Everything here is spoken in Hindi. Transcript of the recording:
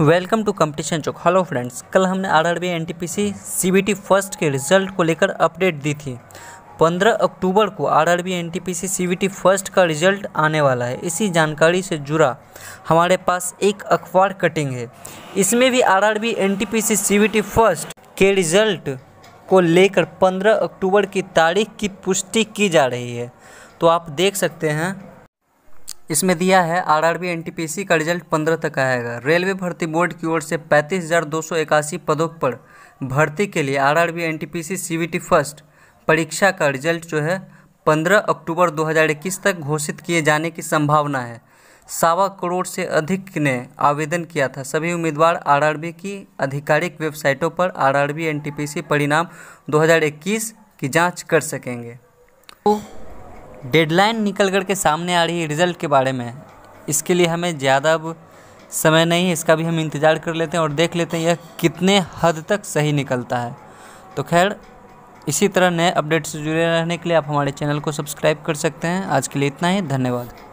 वेलकम टू कंपटीशन चौक हेलो फ्रेंड्स कल हमने R R B N T P C C B T first के रिजल्ट को लेकर अपडेट दी थी 15 अक्टूबर को R R B N T P C C B T first का रिजल्ट आने वाला है इसी जानकारी से जुड़ा हमारे पास एक अखबार कटिंग है इसमें भी R R B N T P C C B T first के रिजल्ट को लेकर 15 अक्टूबर की तारीख की पुष्टि की जा रही है तो आप देख सकते हैं इसमें दिया है आरआरबी एनटीपीसी का रिजल्ट पंद्रह तक आएगा रेलवे भर्ती बोर्ड की ओर से पैंतीस हज़ार दो सौ इक्यासी पदों पर भर्ती के लिए आरआरबी एनटीपीसी टी फर्स्ट परीक्षा का रिजल्ट जो है पंद्रह अक्टूबर 2021 तक घोषित किए जाने की संभावना है सावा करोड़ से अधिक ने आवेदन किया था सभी उम्मीदवार आरआरबी की आधिकारिक वेबसाइटों पर आरआरबी एनटीपीसी परिणाम 2021 की जांच कर सकेंगे तो डेडलाइन निकल कर के सामने आ रही है रिज़ल्ट के बारे में इसके लिए हमें ज़्यादा अब समय नहीं है इसका भी हम इंतज़ार कर लेते हैं और देख लेते हैं यह कितने हद तक सही निकलता है तो खैर इसी तरह नए अपडेट से जुड़े रहने के लिए आप हमारे चैनल को सब्सक्राइब कर सकते हैं आज के लिए इतना ही धन्यवाद